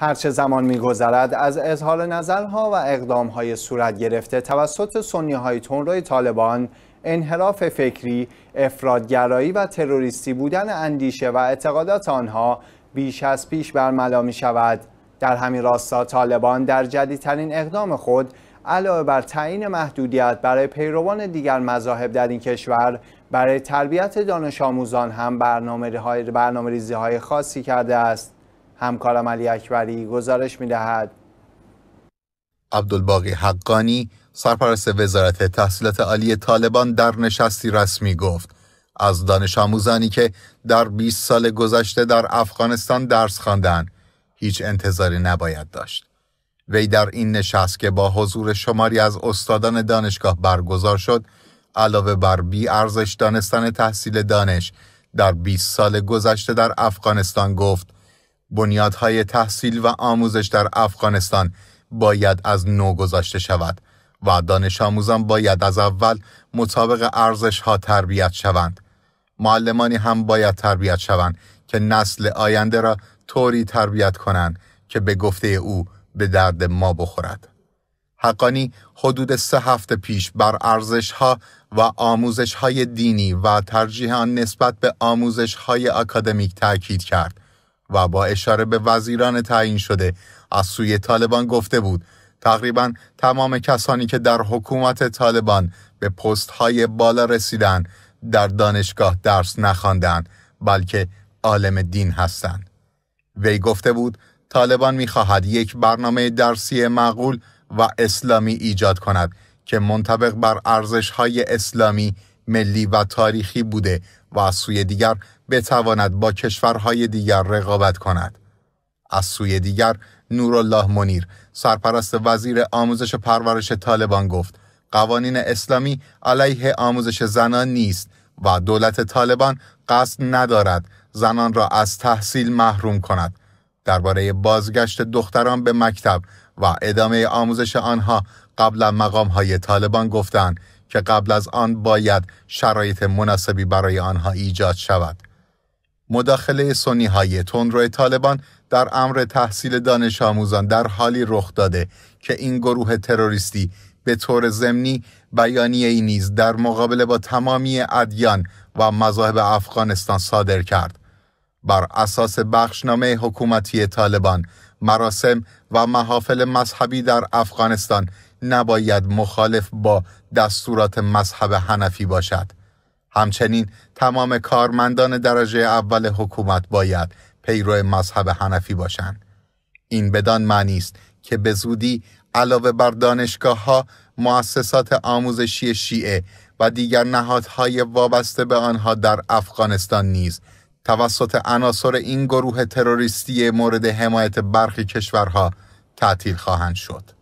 هرچه زمان میگذرد از اظهار نظرها و اقدامهای صورت گرفته توسط سنی های طالبان انحراف فکری، افرادگرایی و تروریستی بودن اندیشه و اعتقادات آنها بیش از پیش برملا می شود. در همین راستا طالبان در جدیدترین اقدام خود علاوه بر تعیین محدودیت برای پیروان دیگر مذاهب در این کشور برای تربیت دانش آموزان هم برنامه, برنامه ریزی های خاصی کرده است. همکارم علی اکبری گزارش دهد. عبدالباقی حقانی سرپرست وزارت تحصیلات عالی طالبان در نشستی رسمی گفت از دانش آموزانی که در 20 سال گذشته در افغانستان درس خواندند هیچ انتظاری نباید داشت وی در این نشست که با حضور شماری از استادان دانشگاه برگزار شد علاوه بر بی ارزش دانستن تحصیل دانش در 20 سال گذشته در افغانستان گفت بنیادهای تحصیل و آموزش در افغانستان باید از نو گذاشته شود و دانش آموزان باید از اول مطابق ارزش ها تربیت شوند. معلمانی هم باید تربیت شوند که نسل آینده را طوری تربیت کنند که به گفته او به درد ما بخورد. حقانی حدود سه هفته پیش بر ارزش ها و آموزش های دینی و ترجیحان نسبت به آموزش های اکادمیک تاکید کرد و با اشاره به وزیران تعیین شده از سوی طالبان گفته بود تقریبا تمام کسانی که در حکومت طالبان به پست های بالا رسیدن در دانشگاه درس نخواندند بلکه عالم دین هستند وی گفته بود طالبان میخواهد یک برنامه درسی معقول و اسلامی ایجاد کند که منطبق بر ارزش های اسلامی ملی و تاریخی بوده و از سوی دیگر بتواند با کشورهای دیگر رقابت کند. از سوی دیگر نورالله منیر سرپرست وزیر آموزش پرورش طالبان گفت قوانین اسلامی علیه آموزش زنان نیست و دولت طالبان قصد ندارد زنان را از تحصیل محروم کند. درباره بازگشت دختران به مکتب و ادامه آموزش آنها قبل مقام های طالبان گفتند که قبل از آن باید شرایط مناسبی برای آنها ایجاد شود. مداخله سنی های تندروی طالبان در امر تحصیل دانش آموزان در حالی رخ داده که این گروه تروریستی به طور ضمنی بیانیه ای نیز در مقابل با تمامی ادیان و مذاهب افغانستان صادر کرد. بر اساس بخشنامه حکومتی طالبان مراسم و محافل مذهبی در افغانستان نباید مخالف با دستورات مذهب حنفی باشد. همچنین تمام کارمندان درجه اول حکومت باید پیرو مذهب حنفی باشند. این بدان معنی است که به زودی علاوه بر دانشگاه ها، مؤسسات آموزشی شیعه و دیگر نهادهای وابسته به آنها در افغانستان نیز توسط عناصر این گروه تروریستی مورد حمایت برخی کشورها تعطیل خواهند شد.